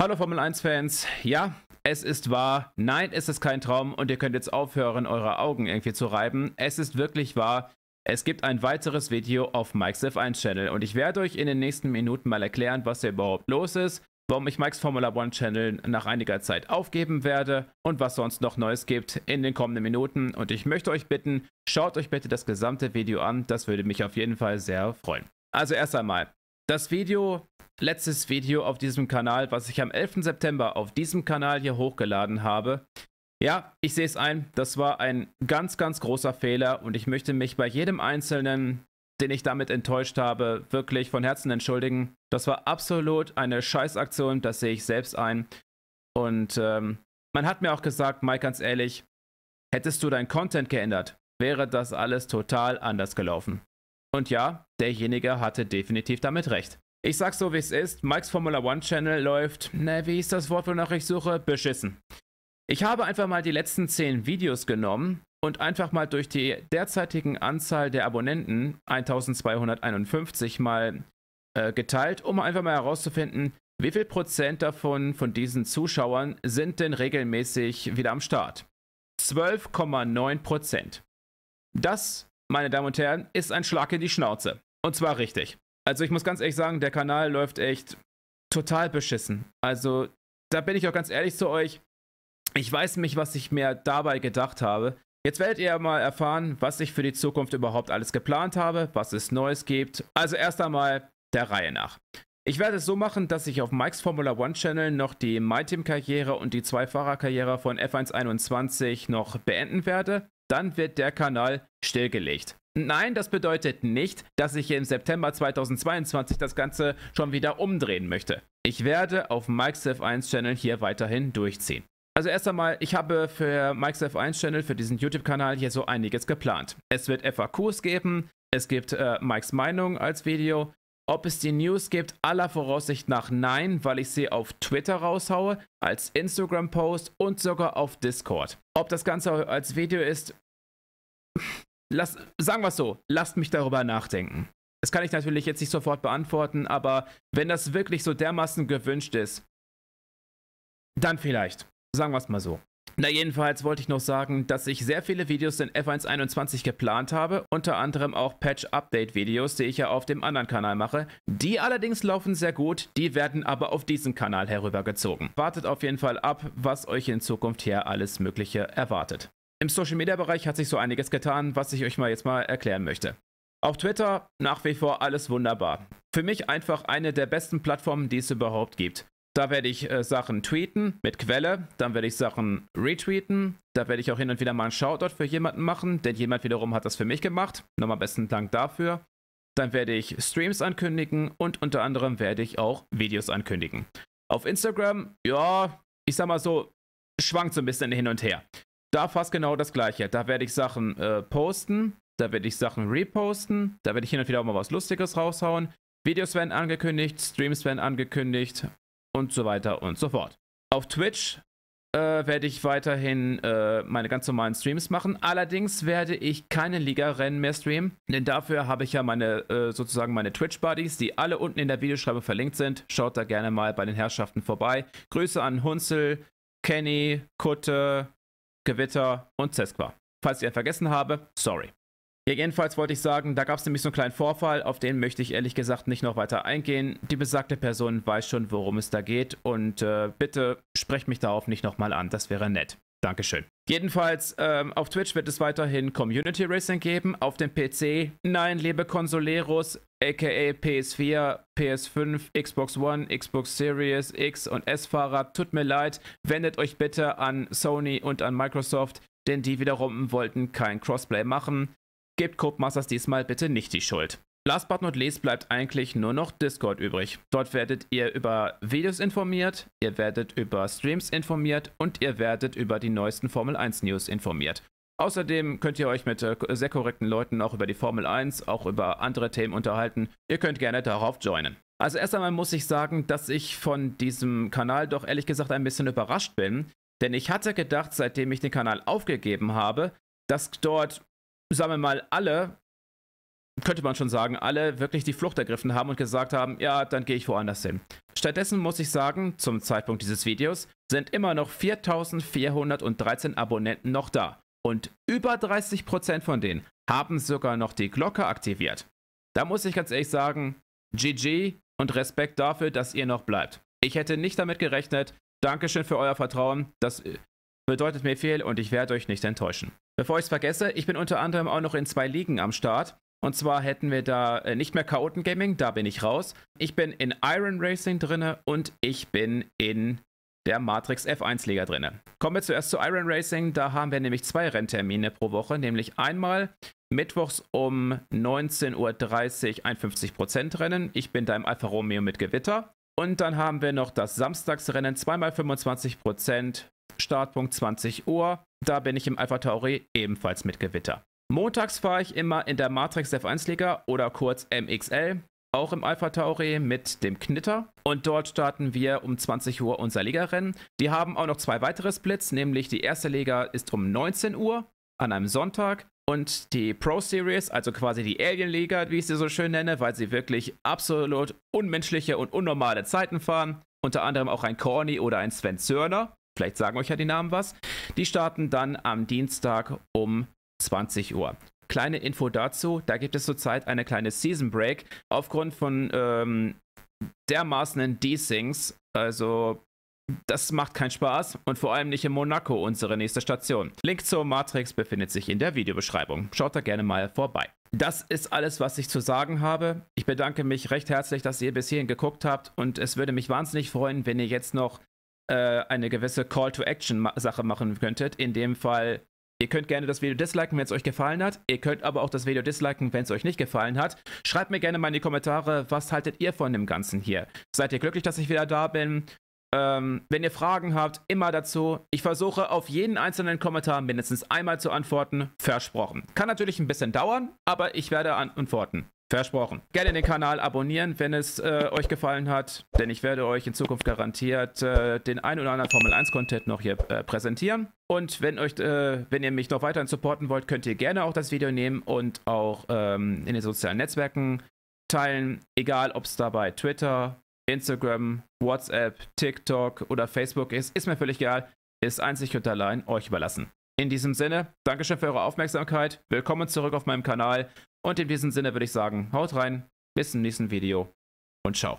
Hallo Formel 1-Fans. Ja, es ist wahr. Nein, es ist kein Traum und ihr könnt jetzt aufhören, eure Augen irgendwie zu reiben. Es ist wirklich wahr. Es gibt ein weiteres Video auf Mike's F1-Channel und ich werde euch in den nächsten Minuten mal erklären, was hier überhaupt los ist, warum ich Mike's Formula One Channel nach einiger Zeit aufgeben werde und was sonst noch Neues gibt in den kommenden Minuten. Und ich möchte euch bitten, schaut euch bitte das gesamte Video an. Das würde mich auf jeden Fall sehr freuen. Also erst einmal, das Video, letztes Video auf diesem Kanal, was ich am 11. September auf diesem Kanal hier hochgeladen habe. Ja, ich sehe es ein, das war ein ganz, ganz großer Fehler und ich möchte mich bei jedem Einzelnen, den ich damit enttäuscht habe, wirklich von Herzen entschuldigen. Das war absolut eine Scheißaktion, das sehe ich selbst ein. Und ähm, man hat mir auch gesagt, Mike, ganz ehrlich, hättest du deinen Content geändert, wäre das alles total anders gelaufen. Und ja, derjenige hatte definitiv damit recht. Ich sag's so, wie es ist. Mike's Formula One Channel läuft, ne, wie ist das Wort, wonach ich suche? Beschissen. Ich habe einfach mal die letzten 10 Videos genommen und einfach mal durch die derzeitigen Anzahl der Abonnenten, 1251 mal äh, geteilt, um einfach mal herauszufinden, wie viel Prozent davon von diesen Zuschauern sind denn regelmäßig wieder am Start? 12,9 Prozent. Das, meine Damen und Herren, ist ein Schlag in die Schnauze. Und zwar richtig. Also ich muss ganz ehrlich sagen, der Kanal läuft echt total beschissen. Also da bin ich auch ganz ehrlich zu euch. Ich weiß nicht, was ich mir dabei gedacht habe. Jetzt werdet ihr mal erfahren, was ich für die Zukunft überhaupt alles geplant habe, was es Neues gibt. Also erst einmal der Reihe nach. Ich werde es so machen, dass ich auf Mike's Formula One Channel noch die MyTeam-Karriere und die Zweifahrerkarriere von F121 noch beenden werde. Dann wird der Kanal stillgelegt. Nein, das bedeutet nicht, dass ich im September 2022 das Ganze schon wieder umdrehen möchte. Ich werde auf Mike's f 1 Channel hier weiterhin durchziehen. Also erst einmal, ich habe für Mike's f 1 Channel, für diesen YouTube-Kanal hier so einiges geplant. Es wird FAQs geben, es gibt äh, Mikes Meinung als Video. Ob es die News gibt, aller Voraussicht nach nein, weil ich sie auf Twitter raushaue, als Instagram-Post und sogar auf Discord. Ob das Ganze als Video ist, lass, sagen wir es so, lasst mich darüber nachdenken. Das kann ich natürlich jetzt nicht sofort beantworten, aber wenn das wirklich so dermaßen gewünscht ist, dann vielleicht. Sagen wir es mal so. Na jedenfalls wollte ich noch sagen, dass ich sehr viele Videos in f 121 geplant habe, unter anderem auch Patch-Update-Videos, die ich ja auf dem anderen Kanal mache. Die allerdings laufen sehr gut, die werden aber auf diesen Kanal herübergezogen. Wartet auf jeden Fall ab, was euch in Zukunft hier alles Mögliche erwartet. Im Social Media Bereich hat sich so einiges getan, was ich euch mal jetzt mal erklären möchte. Auf Twitter nach wie vor alles wunderbar. Für mich einfach eine der besten Plattformen, die es überhaupt gibt. Da werde ich äh, Sachen tweeten mit Quelle, dann werde ich Sachen retweeten, da werde ich auch hin und wieder mal einen Shoutout für jemanden machen, denn jemand wiederum hat das für mich gemacht. Nochmal besten Dank dafür. Dann werde ich Streams ankündigen und unter anderem werde ich auch Videos ankündigen. Auf Instagram, ja, ich sag mal so, schwankt so ein bisschen hin und her da fast genau das gleiche. Da werde ich Sachen äh, posten, da werde ich Sachen reposten, da werde ich hin und wieder auch mal was Lustiges raushauen. Videos werden angekündigt, Streams werden angekündigt und so weiter und so fort. Auf Twitch äh, werde ich weiterhin äh, meine ganz normalen Streams machen. Allerdings werde ich keine Liga-Rennen mehr streamen, denn dafür habe ich ja meine äh, sozusagen meine Twitch-Buddies, die alle unten in der Videoschreibung verlinkt sind. Schaut da gerne mal bei den Herrschaften vorbei. Grüße an Hunzel, Kenny, Kutte, Gewitter und Cesqua. Falls ich einen vergessen habe, sorry. Ja, jedenfalls wollte ich sagen, da gab es nämlich so einen kleinen Vorfall, auf den möchte ich ehrlich gesagt nicht noch weiter eingehen. Die besagte Person weiß schon, worum es da geht und äh, bitte sprecht mich darauf nicht nochmal an, das wäre nett. Dankeschön. Jedenfalls, ähm, auf Twitch wird es weiterhin Community Racing geben. Auf dem PC, nein, liebe Consoleros, aka PS4, PS5, Xbox One, Xbox Series X und S-Fahrer, tut mir leid, wendet euch bitte an Sony und an Microsoft, denn die wiederum wollten kein Crossplay machen. Gebt Codemasters diesmal bitte nicht die Schuld. Last but not least bleibt eigentlich nur noch Discord übrig. Dort werdet ihr über Videos informiert, ihr werdet über Streams informiert und ihr werdet über die neuesten Formel 1 News informiert. Außerdem könnt ihr euch mit äh, sehr korrekten Leuten auch über die Formel 1, auch über andere Themen unterhalten. Ihr könnt gerne darauf joinen. Also erst einmal muss ich sagen, dass ich von diesem Kanal doch ehrlich gesagt ein bisschen überrascht bin, denn ich hatte gedacht, seitdem ich den Kanal aufgegeben habe, dass dort, sagen wir mal, alle könnte man schon sagen, alle wirklich die Flucht ergriffen haben und gesagt haben, ja, dann gehe ich woanders hin. Stattdessen muss ich sagen, zum Zeitpunkt dieses Videos sind immer noch 4413 Abonnenten noch da. Und über 30% von denen haben sogar noch die Glocke aktiviert. Da muss ich ganz ehrlich sagen, GG und Respekt dafür, dass ihr noch bleibt. Ich hätte nicht damit gerechnet. Dankeschön für euer Vertrauen. Das äh, bedeutet mir viel und ich werde euch nicht enttäuschen. Bevor ich es vergesse, ich bin unter anderem auch noch in zwei Ligen am Start. Und zwar hätten wir da äh, nicht mehr Chaoten Gaming, da bin ich raus. Ich bin in Iron Racing drinne und ich bin in der Matrix F1 Liga drinne. Kommen wir zuerst zu Iron Racing. Da haben wir nämlich zwei Renntermine pro Woche, nämlich einmal mittwochs um 19.30 Uhr ein 50% Rennen. Ich bin da im Alfa Romeo mit Gewitter. Und dann haben wir noch das Samstagsrennen, zweimal 25%, Startpunkt 20 Uhr. Da bin ich im Alpha Tauri ebenfalls mit Gewitter. Montags fahre ich immer in der Matrix F1 Liga oder kurz MXL, auch im Alpha Tauri mit dem Knitter. Und dort starten wir um 20 Uhr unser Ligarennen. Die haben auch noch zwei weitere Splits, nämlich die erste Liga ist um 19 Uhr an einem Sonntag und die Pro Series, also quasi die Alien Liga, wie ich sie so schön nenne, weil sie wirklich absolut unmenschliche und unnormale Zeiten fahren. Unter anderem auch ein Corny oder ein Sven Zörner. Vielleicht sagen euch ja die Namen was. Die starten dann am Dienstag um 20 Uhr. Kleine Info dazu, da gibt es zurzeit eine kleine Season Break aufgrund von ähm, dermaßenen Desings. Also das macht keinen Spaß und vor allem nicht in Monaco, unsere nächste Station. Link zur Matrix befindet sich in der Videobeschreibung. Schaut da gerne mal vorbei. Das ist alles, was ich zu sagen habe. Ich bedanke mich recht herzlich, dass ihr bis hierhin geguckt habt und es würde mich wahnsinnig freuen, wenn ihr jetzt noch äh, eine gewisse Call-to-Action-Sache machen könntet. In dem Fall Ihr könnt gerne das Video disliken, wenn es euch gefallen hat. Ihr könnt aber auch das Video disliken, wenn es euch nicht gefallen hat. Schreibt mir gerne mal in die Kommentare, was haltet ihr von dem Ganzen hier? Seid ihr glücklich, dass ich wieder da bin? Ähm, wenn ihr Fragen habt, immer dazu. Ich versuche auf jeden einzelnen Kommentar mindestens einmal zu antworten. Versprochen. Kann natürlich ein bisschen dauern, aber ich werde antworten. Versprochen. Gerne den Kanal abonnieren, wenn es äh, euch gefallen hat, denn ich werde euch in Zukunft garantiert äh, den ein oder anderen Formel 1 Content noch hier äh, präsentieren. Und wenn euch, äh, wenn ihr mich noch weiterhin supporten wollt, könnt ihr gerne auch das Video nehmen und auch ähm, in den sozialen Netzwerken teilen, egal ob es dabei Twitter, Instagram, WhatsApp, TikTok oder Facebook ist, ist mir völlig egal, ist einzig und allein euch überlassen. In diesem Sinne, Dankeschön für eure Aufmerksamkeit. Willkommen zurück auf meinem Kanal und in diesem Sinne würde ich sagen, haut rein, bis zum nächsten Video und ciao.